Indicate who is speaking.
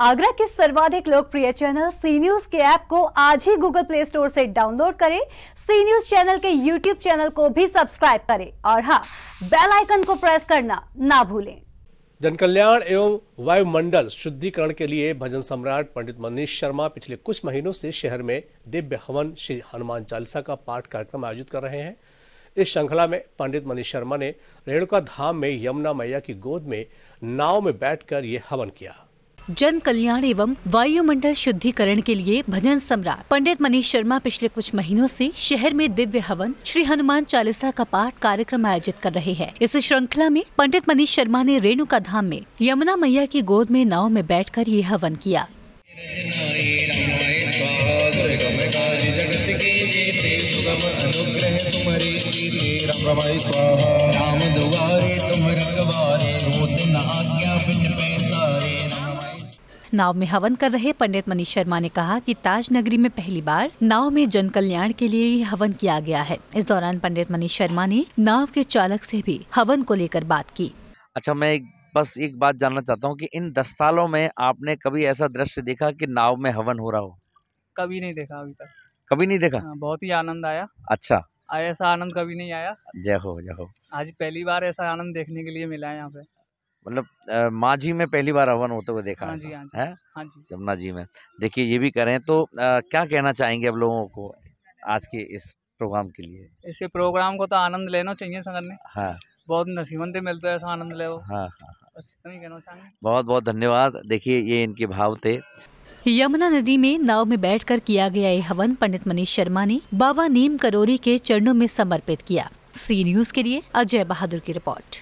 Speaker 1: आगरा के सर्वाधिक लोकप्रिय चैनल सी न्यूज के ऐप को आज ही गूगल प्ले स्टोर से डाउनलोड करें सी न्यूज चैनल के यूट्यूब चैनल को भी सब्सक्राइब करें और हाँ बेल आइकन को प्रेस करना ना भूलें
Speaker 2: जनकल्याण एवं वायुमंडल शुद्धिकरण के लिए भजन सम्राट पंडित मनीष शर्मा पिछले कुछ महीनों से शहर में दिव्य हवन श्री हनुमान चालीसा का पाठ कार्यक्रम आयोजित कर रहे हैं इस श्रृंखला में पंडित मनीष शर्मा ने रेणुका धाम में यमुना मैया की गोद में नाव में बैठकर ये हवन किया
Speaker 1: जन कल्याण एवं वायुमंडल शुद्धिकरण के लिए भजन सम्राट पंडित मनीष शर्मा पिछले कुछ महीनों से शहर में दिव्य हवन श्री हनुमान चालीसा का पाठ कार्यक्रम आयोजित कर रहे हैं इस श्रृंखला में पंडित मनीष शर्मा ने रेणुका धाम में यमुना मैया की गोद में नाव में कर ये हवन किया
Speaker 3: राम दुआरे तुम रंगवारे रोते ना आज्ञा पिंड पे
Speaker 1: नाव में हवन कर रहे पंडित मनीष शर्मा ने कहा कि ताज नगरी में पहली बार नाव में जन कल्याण के लिए हवन किया गया है इस दौरान पंडित मनीष शर्मा ने नाव के चालक से भी हवन को लेकर बात की
Speaker 4: अच्छा मैं एक बस एक बात जानना चाहता हूँ कि इन दस सालों में आपने कभी ऐसा दृश्य देखा कि नाव में हवन हो रहा हो
Speaker 3: कभी नहीं देखा अभी तक
Speaker 4: कभी नहीं देखा हाँ,
Speaker 3: बहुत ही आनंद आया अच्छा ऐसा आनंद कभी नहीं आया
Speaker 4: जय हो जय हो
Speaker 3: आज पहली बार ऐसा आनंद देखने के लिए मिला है यहाँ पे
Speaker 4: मतलब माझी में पहली बार हवन होते हुए देखा हाँ जी, हाँ जी, है हाँ जी। जमुना जी में देखिए ये भी करें तो आ, क्या कहना चाहेंगे अब लोगों को आज के इस प्रोग्राम के लिए
Speaker 3: इस प्रोग्राम को तो आनंद लेना चाहिए सगर ने हाँ बहुत नसीबंद मिलता है आनंद ले वो हाँ हाँ, हाँ। कहना चाहेंगे
Speaker 4: बहुत बहुत धन्यवाद देखिए ये इनके भाव थे
Speaker 1: यमुना नदी में नाव में बैठकर किया गया ये हवन पंडित मनीष शर्मा ने बाबा नीम करोरी के चरणों में समर्पित किया सी न्यूज के लिए अजय बहादुर की रिपोर्ट